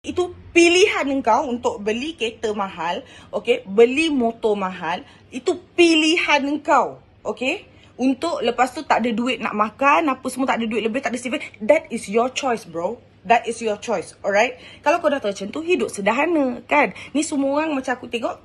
itu pilihan engkau untuk beli kereta mahal, okay? beli motor mahal, itu pilihan engkau, okay? Untuk lepas tu tak ada duit nak makan, apa semua tak ada duit lebih, tak ada saving, that is your choice, bro. That is your choice, alright? Kalau kau dah tahu macam tu, hidup sederhana, kan? Ni semua orang macam aku tengok,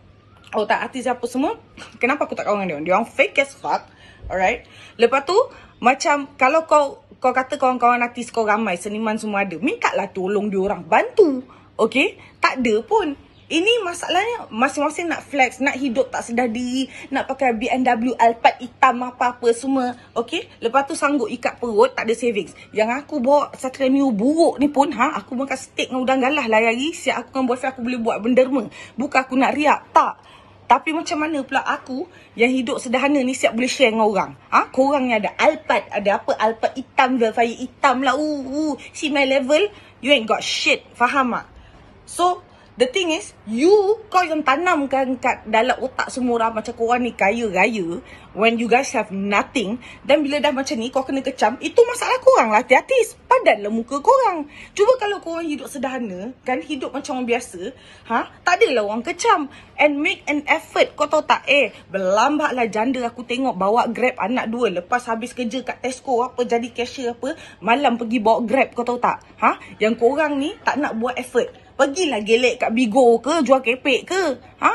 oh tak artis apa semua, kenapa aku tak kawan dengan dia orang? Dia orang fake as fuck, alright? Lepas tu, macam kalau kau kau kata kawan-kawan artis kau ramai, seniman semua ada. Mintalah tolong diorang, bantu. Okay? Tak ada pun. Ini masalahnya masing-masing nak flex, nak hidup tak sedar diri, nak pakai BMW Alphard hitam apa-apa semua. Okay? Lepas tu sanggup ikat perut, tak ada savings. Yang aku bawa Satria Mio buruk ni pun, ha? aku makan steak dengan udang galah lah hari. Siap aku dengan boyfriend aku boleh buat benderma. Bukan aku nak riak, tak. Tapi macam mana pula aku yang hidup sederhana ni siap boleh share dengan orang? Ha? Korang ni ada alpat. Ada apa? Alpat hitam. Velfire hitam lah. Uh, uh, see my level? You ain't got shit. Faham tak? So, The thing is, you, kau yang tanamkan kat dalam otak semua orang macam korang ni kaya raya when you guys have nothing dan bila dah macam ni kau kena kecam, itu masalah korang lah. Hati-hati, padanlah muka korang. Cuba kalau korang hidup sederhana, kan hidup macam orang biasa, ha? tak adalah orang kecam. And make an effort, kau tahu tak, eh, berlambatlah janda aku tengok bawa grab anak dua lepas habis kerja kat Tesco apa, jadi cashier apa, malam pergi bawa grab, kau tahu tak? Ha? Yang korang ni tak nak buat effort. Pergilah gelek kat Bigo ke, jual kepek ke. Ha?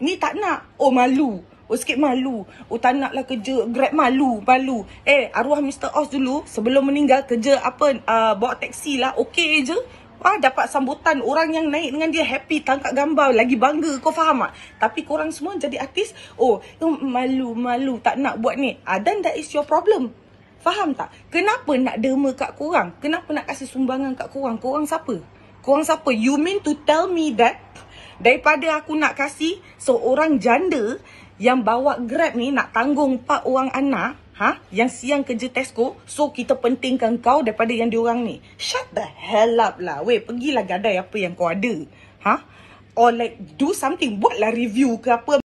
Ni tak nak. Oh, malu. Oh, sikit malu. Oh, tak naklah kerja grab malu, malu. Eh, arwah Mr. Oz dulu, sebelum meninggal, kerja apa, uh, bawa teksi lah, okey je. Ah, dapat sambutan orang yang naik dengan dia happy tangkap gambar lagi bangga kau faham tak tapi korang semua jadi artis oh eh, malu malu tak nak buat ni ah, that is your problem faham tak kenapa nak derma kat korang kenapa nak kasih sumbangan kat korang korang siapa korang siapa? You mean to tell me that daripada aku nak kasih seorang janda yang bawa grab ni nak tanggung empat orang anak ha? yang siang kerja Tesco so kita pentingkan kau daripada yang diorang ni. Shut the hell up lah. Weh, pergilah gadai apa yang kau ada. Ha? Or like do something. Buatlah review ke apa.